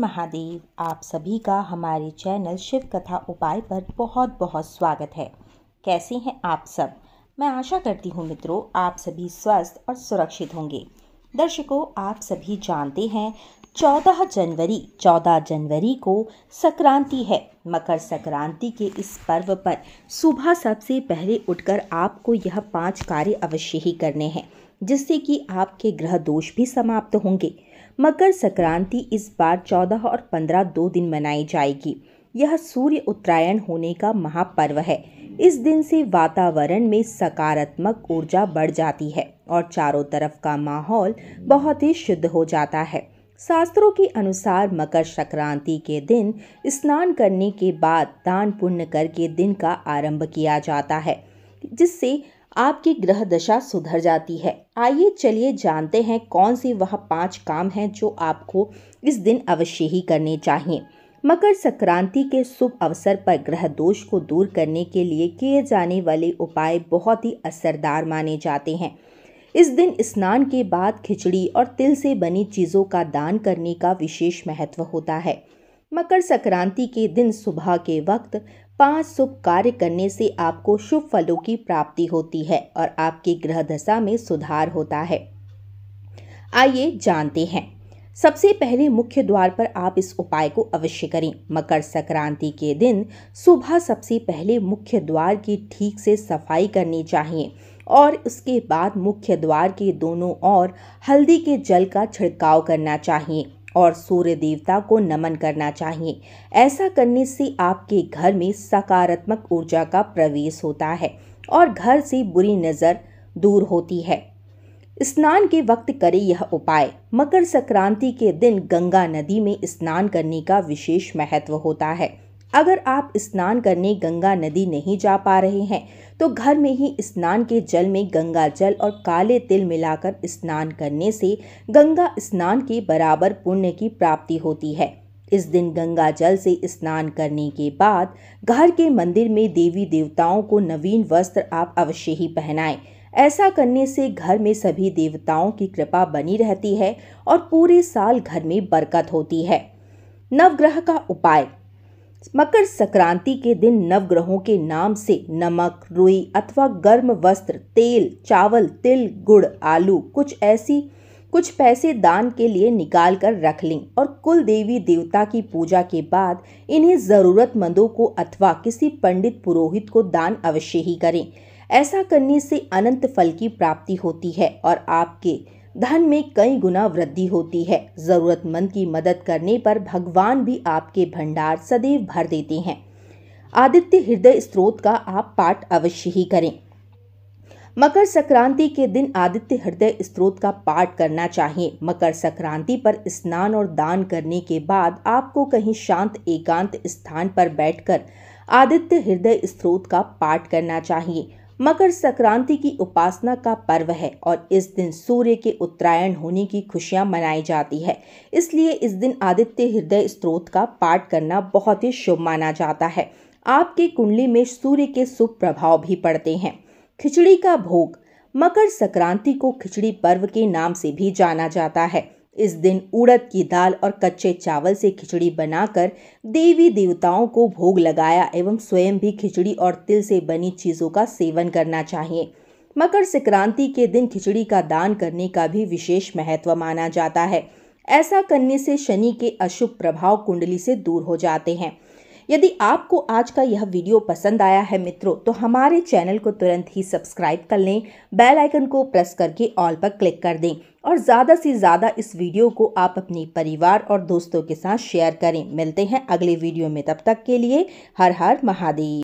महादेव आप सभी का हमारे चैनल शिव कथा उपाय पर बहुत बहुत स्वागत है कैसे हैं आप सब मैं आशा करती हूँ मित्रों आप सभी स्वस्थ और सुरक्षित होंगे दर्शकों आप सभी जानते हैं 14 जनवरी 14 जनवरी को संक्रांति है मकर संक्रांति के इस पर्व पर सुबह सबसे पहले उठकर आपको यह पांच कार्य अवश्य ही करने हैं जिससे कि आपके ग्रह दोष भी समाप्त होंगे मकर संक्रांति इस बार 14 और 15 दो दिन मनाई जाएगी यह सूर्य उत्तरायण होने का महापर्व है इस दिन से वातावरण में सकारात्मक ऊर्जा बढ़ जाती है और चारों तरफ का माहौल बहुत ही शुद्ध हो जाता है शास्त्रों के अनुसार मकर संक्रांति के दिन स्नान करने के बाद दान पुण्य करके दिन का आरंभ किया जाता है जिससे आपकी ग्रह दशा सुधर जाती है आइए चलिए जानते हैं कौन से वह पांच काम हैं जो आपको इस दिन अवश्य ही करने चाहिए मकर संक्रांति के शुभ अवसर पर ग्रह दोष को दूर करने के लिए किए जाने वाले उपाय बहुत ही असरदार माने जाते हैं इस दिन स्नान के बाद खिचड़ी और तिल से बनी चीज़ों का दान करने का विशेष महत्व होता है मकर संक्रांति के दिन सुबह के वक्त पांच शुभ कार्य करने से आपको शुभ फलों की प्राप्ति होती है और आपकी ग्रह दशा में सुधार होता है आइए जानते हैं सबसे पहले मुख्य द्वार पर आप इस उपाय को अवश्य करें मकर संक्रांति के दिन सुबह सबसे पहले मुख्य द्वार की ठीक से सफाई करनी चाहिए और उसके बाद मुख्य द्वार के दोनों ओर हल्दी के जल का छिड़काव करना चाहिए और सूर्य देवता को नमन करना चाहिए ऐसा करने से आपके घर में सकारात्मक ऊर्जा का प्रवेश होता है और घर से बुरी नज़र दूर होती है स्नान के वक्त करें यह उपाय मकर संक्रांति के दिन गंगा नदी में स्नान करने का विशेष महत्व होता है अगर आप स्नान करने गंगा नदी नहीं जा पा रहे हैं तो घर में ही स्नान के जल में गंगा जल और काले तिल मिलाकर स्नान करने से गंगा स्नान के बराबर पुण्य की प्राप्ति होती है इस दिन गंगा जल से स्नान करने के बाद घर के मंदिर में देवी देवताओं को नवीन वस्त्र आप अवश्य ही पहनाएं ऐसा करने से घर में सभी देवताओं की कृपा बनी रहती है और पूरे साल घर में बरकत होती है नवग्रह का उपाय मकर संक्रांति के दिन नवग्रहों के नाम से नमक रुई अथवा गर्म वस्त्र तेल चावल तिल गुड़ आलू कुछ ऐसी कुछ पैसे दान के लिए निकाल कर रख लें और कुल देवी देवता की पूजा के बाद इन्हें ज़रूरतमंदों को अथवा किसी पंडित पुरोहित को दान अवश्य ही करें ऐसा करने से अनंत फल की प्राप्ति होती है और आपके धन में कई गुना वृद्धि होती है जरूरतमंद की मदद करने पर भगवान भी आपके भंडार सदैव भर देते हैं आदित्य हृदय स्त्रोत का आप पाठ अवश्य ही करें मकर संक्रांति के दिन आदित्य हृदय स्त्रोत का पाठ करना चाहिए मकर संक्रांति पर स्नान और दान करने के बाद आपको कहीं शांत एकांत स्थान पर बैठकर आदित्य हृदय स्त्रोत का पाठ करना चाहिए मकर संक्रांति की उपासना का पर्व है और इस दिन सूर्य के उत्तरायण होने की खुशियां मनाई जाती है इसलिए इस दिन आदित्य हृदय स्त्रोत का पाठ करना बहुत ही शुभ माना जाता है आपके कुंडली में सूर्य के शुभ प्रभाव भी पड़ते हैं खिचड़ी का भोग मकर संक्रांति को खिचड़ी पर्व के नाम से भी जाना जाता है इस दिन उड़द की दाल और कच्चे चावल से खिचड़ी बनाकर देवी देवताओं को भोग लगाया एवं स्वयं भी खिचड़ी और तिल से बनी चीज़ों का सेवन करना चाहिए मकर संक्रांति के दिन खिचड़ी का दान करने का भी विशेष महत्व माना जाता है ऐसा करने से शनि के अशुभ प्रभाव कुंडली से दूर हो जाते हैं यदि आपको आज का यह वीडियो पसंद आया है मित्रों तो हमारे चैनल को तुरंत ही सब्सक्राइब कर लें बेल आइकन को प्रेस करके ऑल पर क्लिक कर दें और ज़्यादा से ज़्यादा इस वीडियो को आप अपने परिवार और दोस्तों के साथ शेयर करें मिलते हैं अगले वीडियो में तब तक के लिए हर हर महादेव